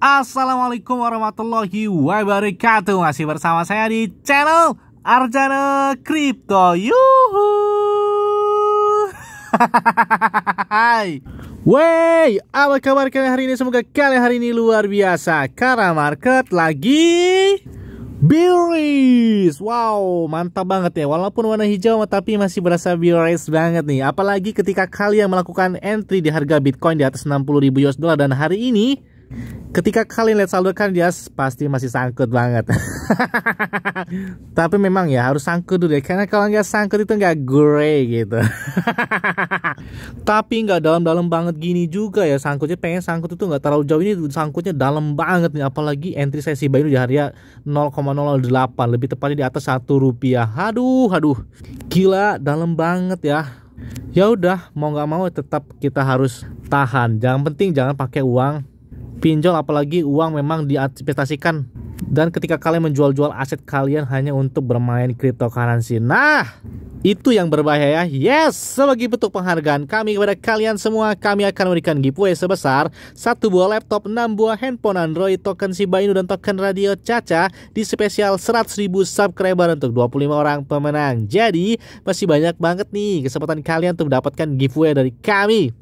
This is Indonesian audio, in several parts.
Assalamualaikum warahmatullahi wabarakatuh Masih bersama saya di channel Arjana Crypto Yuhu Hai Wey, apa kabar kalian hari ini? Semoga kalian hari ini luar biasa Karena market lagi Bearish Wow mantap banget ya Walaupun warna hijau tapi masih berasa bearish banget nih Apalagi ketika kalian melakukan entry di harga Bitcoin di atas 60.000 USD Dan hari ini ketika kalian lihat saldo kan dia pasti masih sangkut banget tapi memang ya harus sangkut dulu ya karena kalau nggak sangkut itu nggak grey gitu tapi nggak dalam-dalam banget gini juga ya sangkutnya pengen sangkut itu nggak terlalu jauh ini sangkutnya dalam banget nih apalagi entry sesi bayi di harga 0,008 lebih tepatnya di atas satu rupiah aduh aduh gila dalam banget ya ya udah mau nggak mau tetap kita harus tahan jangan penting jangan pakai uang pinjol apalagi uang memang diantisipasikan dan ketika kalian menjual-jual aset kalian hanya untuk bermain cryptocurrency. Nah, itu yang berbahaya. ya Yes, sebagai bentuk penghargaan kami kepada kalian semua, kami akan memberikan giveaway sebesar satu buah laptop, 6 buah handphone Android, token Shiba Inu dan token radio Caca di spesial 100.000 subscriber untuk 25 orang pemenang. Jadi, masih banyak banget nih kesempatan kalian untuk mendapatkan giveaway dari kami.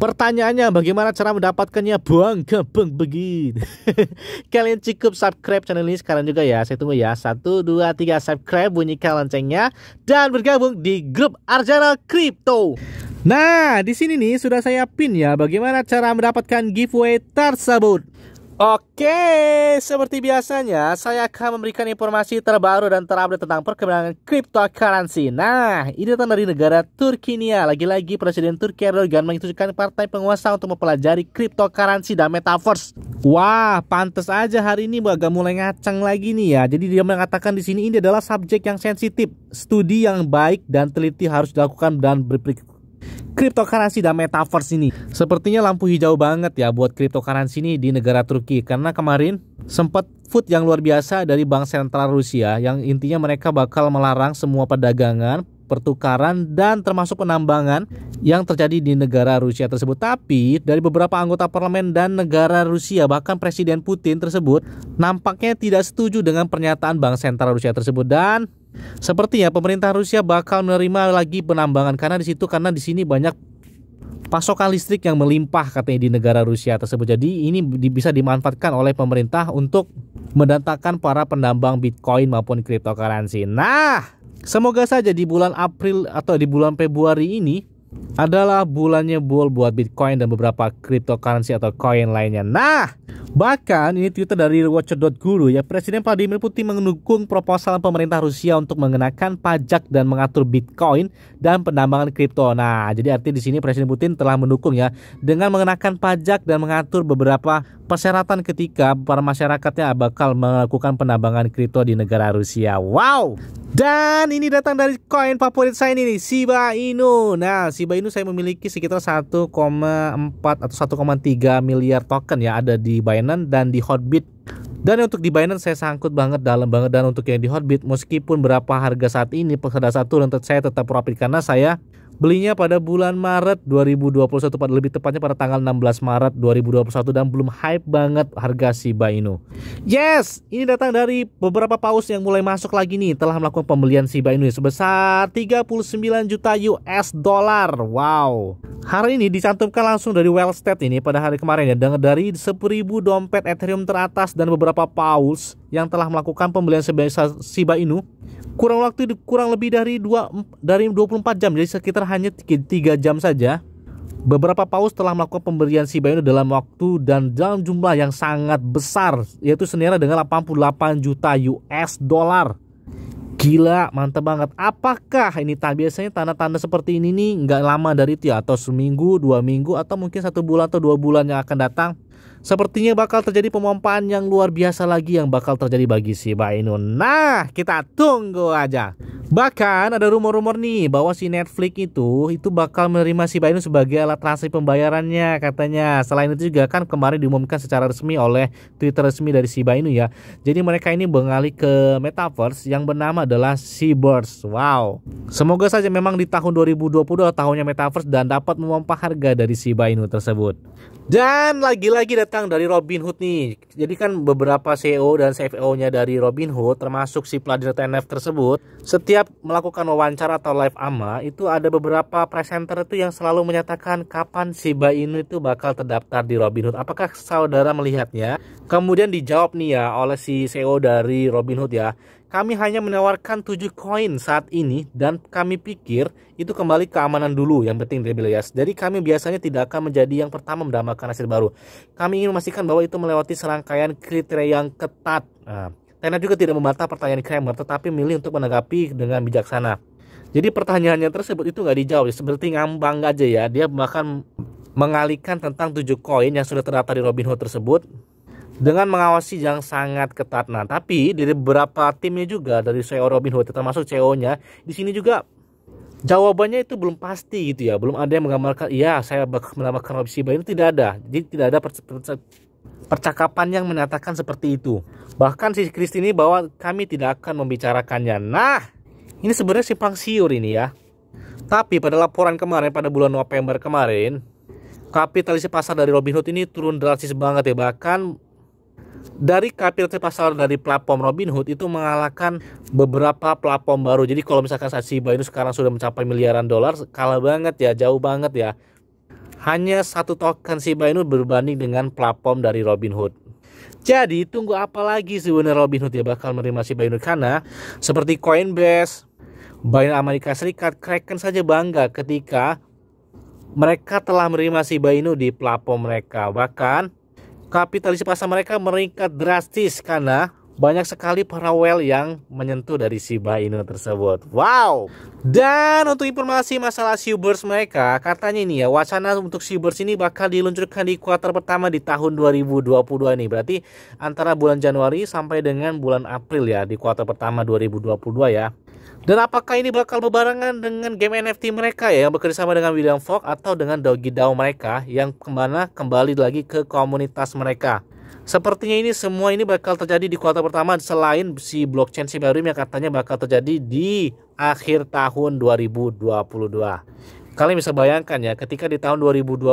Pertanyaannya, bagaimana cara mendapatkannya? buang kebeng begin. kalian cukup subscribe channel ini sekarang juga ya. Saya tunggu ya. 1 2 3 subscribe bunyikan loncengnya dan bergabung bergabung di grup Arjana Crypto. Nah, di sini nih sudah saya pin ya bagaimana cara mendapatkan giveaway tersebut. Oke, seperti biasanya saya akan memberikan informasi terbaru dan terupdate tentang perkembangan cryptocurrency. Nah, ini datang dari negara Turkinia. Ya. Lagi-lagi Presiden Turki Erdogan menginstruksikan partai penguasa untuk mempelajari cryptocurrency dan metaverse. Wah, pantas aja hari ini agak mulai ngaceng lagi nih ya. Jadi dia mengatakan di sini ini adalah subjek yang sensitif. Studi yang baik dan teliti harus dilakukan dan berpikir cryptocurrency dan metaverse ini. Sepertinya lampu hijau banget ya buat cryptocurrency ini di negara Turki karena kemarin sempat food yang luar biasa dari Bank Sentral Rusia yang intinya mereka bakal melarang semua perdagangan, pertukaran dan termasuk penambangan yang terjadi di negara Rusia tersebut. Tapi dari beberapa anggota parlemen dan negara Rusia bahkan Presiden Putin tersebut nampaknya tidak setuju dengan pernyataan Bank Sentral Rusia tersebut dan Sepertinya pemerintah Rusia bakal menerima lagi penambangan karena di situ karena di sini banyak pasokan listrik yang melimpah katanya di negara Rusia tersebut. Jadi ini bisa dimanfaatkan oleh pemerintah untuk mendatangkan para penambang Bitcoin maupun cryptocurrency. Nah, Semoga saja di bulan April atau di bulan Februari ini adalah bulannya bull buat Bitcoin dan beberapa cryptocurrency atau koin lainnya. Nah, bahkan ini Twitter dari Watcher.guru ya, Presiden Vladimir Putin mendukung proposal pemerintah Rusia untuk mengenakan pajak dan mengatur Bitcoin dan penambangan kripto. Nah, jadi arti di sini Presiden Putin telah mendukung ya dengan mengenakan pajak dan mengatur beberapa persyaratan ketika para masyarakatnya bakal melakukan penambangan kripto di negara Rusia. Wow, dan ini datang dari koin favorit saya ini nih, Shiba Inu. Nah, Shiba Inu saya memiliki sekitar 1,4 atau 1,3 miliar token ya ada di Binance dan di Hotbit. Dan untuk di Binance saya sangkut banget dalam banget dan untuk yang di Hotbit meskipun berapa harga saat ini pada satu, turun saya tetap profit karena saya Belinya pada bulan Maret 2021 pada lebih tepatnya pada tanggal 16 Maret 2021 dan belum hype banget harga Shiba Inu. Yes, ini datang dari beberapa paus yang mulai masuk lagi nih telah melakukan pembelian Shiba Inu sebesar 39 juta US dollar. Wow. Hari ini dicantumkan langsung dari Wellstat ini pada hari kemarin ya dengan dari 10.000 dompet Ethereum teratas dan beberapa paus yang telah melakukan pembelian Shiba Inu kurang waktu kurang lebih dari 2 dari 24 jam jadi sekitar hanya 3 jam saja beberapa paus telah melakukan pemberian si bayi dalam waktu dan dalam jumlah yang sangat besar yaitu senilai dengan 88 juta US dollar Gila, mantap banget. Apakah ini tak biasanya tanda-tanda seperti ini nih nggak lama dari itu ya? Atau seminggu, dua minggu, atau mungkin satu bulan atau dua bulan yang akan datang? Sepertinya bakal terjadi pemompaan yang luar biasa lagi yang bakal terjadi bagi Shiba Inu. Nah, kita tunggu aja. Bahkan ada rumor-rumor nih bahwa si Netflix itu itu bakal menerima Shiba Inu sebagai alat transaksi pembayarannya katanya. Selain itu juga kan kemarin diumumkan secara resmi oleh Twitter resmi dari Shiba Inu ya. Jadi mereka ini beralih ke metaverse yang bernama adalah Seaburst. Wow. Semoga saja memang di tahun 2022 tahunnya metaverse dan dapat memompa harga dari Shiba Inu tersebut. Dan lagi-lagi datang dari Robin Hood nih. Jadi kan beberapa CEO dan CFO-nya dari Robin Hood termasuk si pelajar TNF tersebut, setiap melakukan wawancara atau live ama itu ada beberapa presenter itu yang selalu menyatakan kapan si Bayi itu bakal terdaftar di Robin Hood. Apakah saudara melihatnya? Kemudian dijawab nih ya oleh si CEO dari Robin Hood ya. Kami hanya menawarkan 7 koin saat ini dan kami pikir itu kembali keamanan dulu yang penting dari Belias. Jadi kami biasanya tidak akan menjadi yang pertama mendapatkan hasil baru. Kami ingin memastikan bahwa itu melewati serangkaian kriteria yang ketat. Nah, Tena juga tidak membantah pertanyaan Kramer tetapi milih untuk menanggapi dengan bijaksana. Jadi pertanyaannya tersebut itu nggak dijawab seperti ngambang aja ya. Dia bahkan mengalihkan tentang 7 koin yang sudah terdaftar di Robinhood tersebut dengan mengawasi yang sangat ketat. Nah, tapi dari beberapa timnya juga dari CEO Robin Hood termasuk CEO-nya di sini juga jawabannya itu belum pasti gitu ya. Belum ada yang menggambarkan iya saya bakal melakukan opsi ini tidak ada. Jadi tidak ada percakapan yang menyatakan seperti itu. Bahkan si Kristi ini bahwa kami tidak akan membicarakannya. Nah, ini sebenarnya simpang siur ini ya. Tapi pada laporan kemarin pada bulan November kemarin kapitalisasi pasar dari Robinhood ini turun drastis banget ya bahkan dari kapitalisasi pasar dari platform Robinhood itu mengalahkan beberapa platform baru. Jadi kalau misalkan Shiba itu sekarang sudah mencapai miliaran dolar, kalah banget ya, jauh banget ya. Hanya satu token Shiba berbanding dengan platform dari Robinhood. Jadi tunggu apa lagi sebenarnya Robinhood ya bakal menerima Shiba Inu karena seperti Coinbase, Binance Amerika Serikat, Kraken saja bangga ketika mereka telah menerima Shiba Inu di platform mereka. Bahkan kapitalisasi pasar mereka meningkat drastis karena banyak sekali para whale yang menyentuh dari Shiba Inu tersebut. Wow. Dan untuk informasi masalah Shibers mereka, katanya ini ya wacana untuk Shibers ini bakal diluncurkan di kuartal pertama di tahun 2022 ini. Berarti antara bulan Januari sampai dengan bulan April ya di kuartal pertama 2022 ya. Dan apakah ini bakal berbarengan dengan game NFT mereka ya yang bekerja sama dengan William Fox atau dengan Doggy DAO mereka yang kemana kembali lagi ke komunitas mereka? Sepertinya ini semua ini bakal terjadi di kuartal pertama selain si blockchain si Sibarium yang katanya bakal terjadi di akhir tahun 2022. Kalian bisa bayangkan ya, ketika di tahun 2021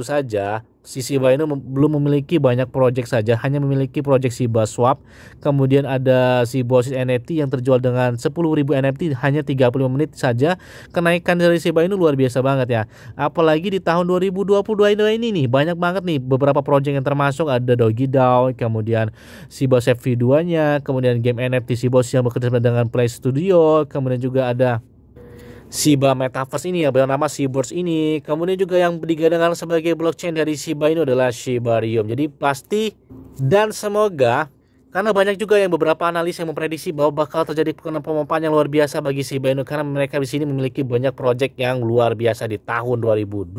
saja, SIBA ini belum memiliki banyak proyek saja, hanya memiliki proyek Siba Swap. Kemudian ada SIBA NFT yang terjual dengan 10.000 NFT hanya 35 menit saja. Kenaikan dari Siba ini luar biasa banget ya. Apalagi di tahun 2022 ini nih, banyak banget nih beberapa proyek yang termasuk ada Doggy Down, kemudian Siba v 2-nya, kemudian game NFT Sibosis yang bekerja dengan Play Studio, kemudian juga ada Shiba Metaverse ini ya bernama Sibors ini. Kemudian juga yang digadang sebagai blockchain dari Shiba ini adalah Shibarium. Jadi pasti dan semoga karena banyak juga yang beberapa analis yang memprediksi bahwa bakal terjadi pemompaan yang luar biasa bagi Shiba Inu karena mereka di sini memiliki banyak proyek yang luar biasa di tahun 2022.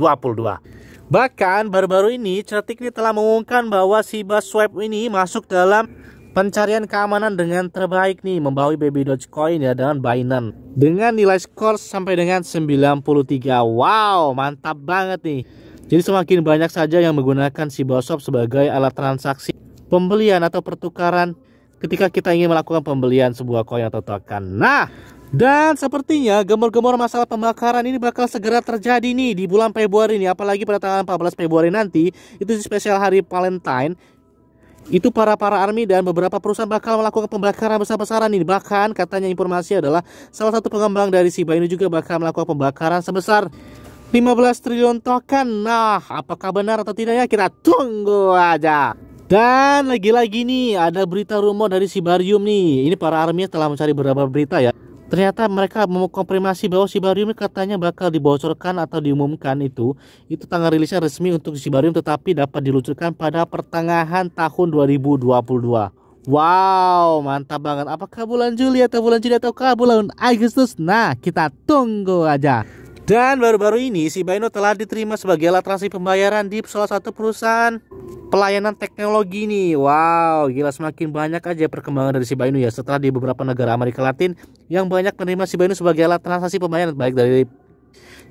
Bahkan baru-baru ini Cetik ini telah mengumumkan bahwa Shiba Swap ini masuk dalam pencarian keamanan dengan terbaik nih membawa baby Dogecoin ya dengan Binance dengan nilai skor sampai dengan 93 wow mantap banget nih jadi semakin banyak saja yang menggunakan si Bosop sebagai alat transaksi pembelian atau pertukaran ketika kita ingin melakukan pembelian sebuah koin atau token nah dan sepertinya gemuruh-gemur masalah pembakaran ini bakal segera terjadi nih di bulan Februari ini apalagi pada tanggal 14 Februari nanti itu spesial hari Valentine itu para-para army dan beberapa perusahaan bakal melakukan pembakaran besar-besaran ini. Bahkan katanya informasi adalah salah satu pengembang dari Shiba ini juga bakal melakukan pembakaran sebesar 15 triliun token. Nah, apakah benar atau tidak ya kita tunggu aja. Dan lagi-lagi nih ada berita rumor dari Sibarium nih. Ini para army telah mencari beberapa berita ya ternyata mereka mengkonfirmasi bahwa Sibarium katanya bakal dibocorkan atau diumumkan itu itu tanggal rilisnya resmi untuk Sibarium tetapi dapat diluncurkan pada pertengahan tahun 2022 Wow, mantap banget. Apakah bulan Juli atau bulan Juli atau bulan Agustus? Nah, kita tunggu aja. Dan baru-baru ini si Baino telah diterima sebagai alat transaksi pembayaran di salah satu perusahaan pelayanan teknologi ini. Wow, gila semakin banyak aja perkembangan dari si Baino ya setelah di beberapa negara Amerika Latin yang banyak menerima si Baino sebagai alat transaksi pembayaran baik dari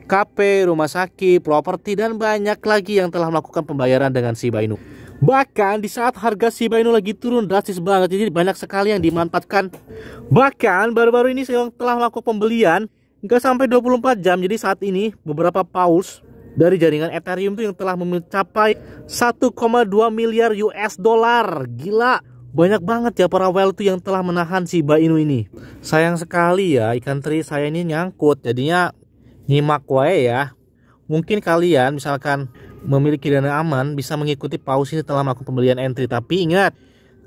KP, rumah sakit, properti dan banyak lagi yang telah melakukan pembayaran dengan si Baino. Bahkan di saat harga si Inu lagi turun drastis banget Jadi banyak sekali yang dimanfaatkan Bahkan baru-baru ini saya telah melakukan pembelian nggak sampai 24 jam jadi saat ini beberapa paus dari jaringan Ethereum itu yang telah mencapai 1,2 miliar US dollar gila banyak banget ya para whale tuh yang telah menahan si Inu ini sayang sekali ya ikan teri saya ini nyangkut jadinya nyimak wae ya mungkin kalian misalkan memiliki dana aman bisa mengikuti paus ini telah melakukan pembelian entry tapi ingat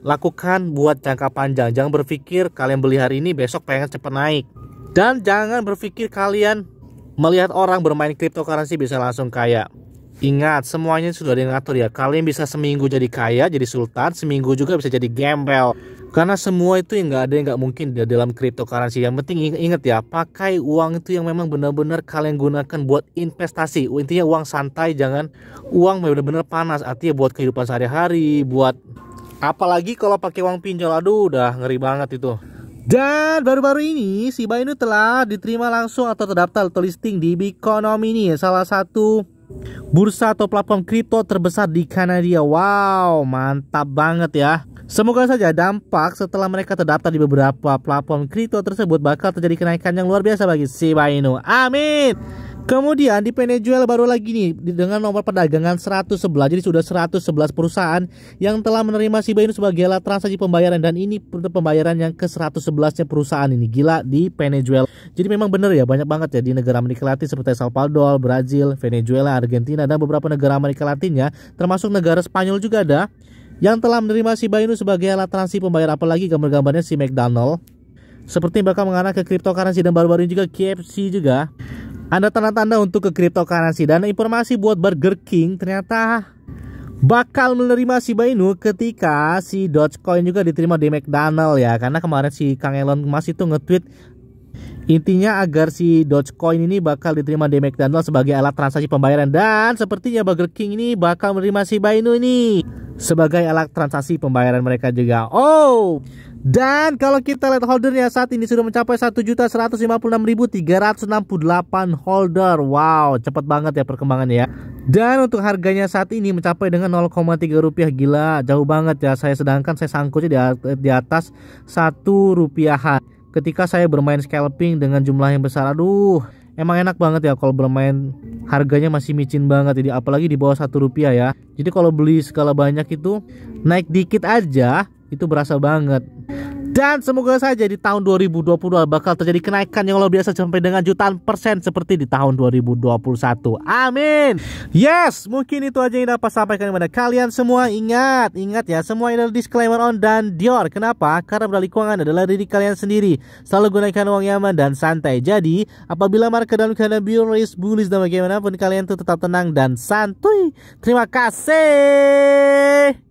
lakukan buat jangka panjang jangan berpikir kalian beli hari ini besok pengen cepat naik dan jangan berpikir kalian melihat orang bermain cryptocurrency bisa langsung kaya. Ingat, semuanya sudah diatur ya. Kalian bisa seminggu jadi kaya, jadi sultan, seminggu juga bisa jadi gembel. Karena semua itu yang nggak ada yang nggak mungkin di dalam cryptocurrency. Yang penting ingat ya, pakai uang itu yang memang benar-benar kalian gunakan buat investasi. Intinya uang santai, jangan uang benar-benar panas. Artinya buat kehidupan sehari-hari, buat apalagi kalau pakai uang pinjol, aduh udah ngeri banget itu. Dan baru-baru ini Shiba Inu telah diterima langsung atau terdaftar atau listing di Bikonomi ini salah satu bursa atau platform kripto terbesar di Kanada. Wow, mantap banget ya. Semoga saja dampak setelah mereka terdaftar di beberapa platform kripto tersebut bakal terjadi kenaikan yang luar biasa bagi Shiba Inu. Amin. Kemudian di Venezuela baru lagi nih dengan nomor perdagangan 111 jadi sudah 111 perusahaan yang telah menerima Shiba Inu sebagai alat transaksi pembayaran dan ini pembayaran yang ke 111-nya perusahaan ini gila di Venezuela. Jadi memang benar ya banyak banget ya di negara Amerika Latin seperti Salvador, Brazil, Venezuela, Argentina dan beberapa negara Amerika Latinnya termasuk negara Spanyol juga ada yang telah menerima Shiba Inu sebagai alat transaksi pembayaran apalagi gambar-gambarnya si McDonald seperti bakal mengarah ke cryptocurrency dan baru-baru ini juga KFC juga. Ada tanda-tanda untuk ke cryptocurrency dan informasi buat Burger King ternyata bakal menerima si Inu ketika si Dogecoin juga diterima di McDonald ya karena kemarin si Kang Elon masih tuh nge-tweet intinya agar si Dogecoin ini bakal diterima di McDonald sebagai alat transaksi pembayaran dan sepertinya Burger King ini bakal menerima si Inu ini sebagai alat transaksi pembayaran mereka juga. Oh, dan kalau kita lihat holdernya saat ini sudah mencapai 1.156.368 holder. Wow, cepat banget ya perkembangannya ya. Dan untuk harganya saat ini mencapai dengan 0,3 rupiah gila, jauh banget ya. Saya sedangkan saya sangkutnya di atas 1 rupiahan. Ketika saya bermain scalping dengan jumlah yang besar, aduh, emang enak banget ya kalau bermain harganya masih micin banget jadi apalagi di bawah satu rupiah ya jadi kalau beli skala banyak itu naik dikit aja itu berasa banget dan semoga saja di tahun 2022 bakal terjadi kenaikan yang luar biasa sampai dengan jutaan persen seperti di tahun 2021. Amin. Yes, mungkin itu aja yang dapat sampaikan kepada kalian semua. Ingat, ingat ya, semua ini adalah disclaimer on dan Dior. Kenapa? Karena beralih keuangan adalah diri kalian sendiri. Selalu gunakan uang yang aman dan santai. Jadi, apabila market dalam keadaan bearish, bullish dan bagaimanapun kalian tetap tenang dan santuy. Terima kasih.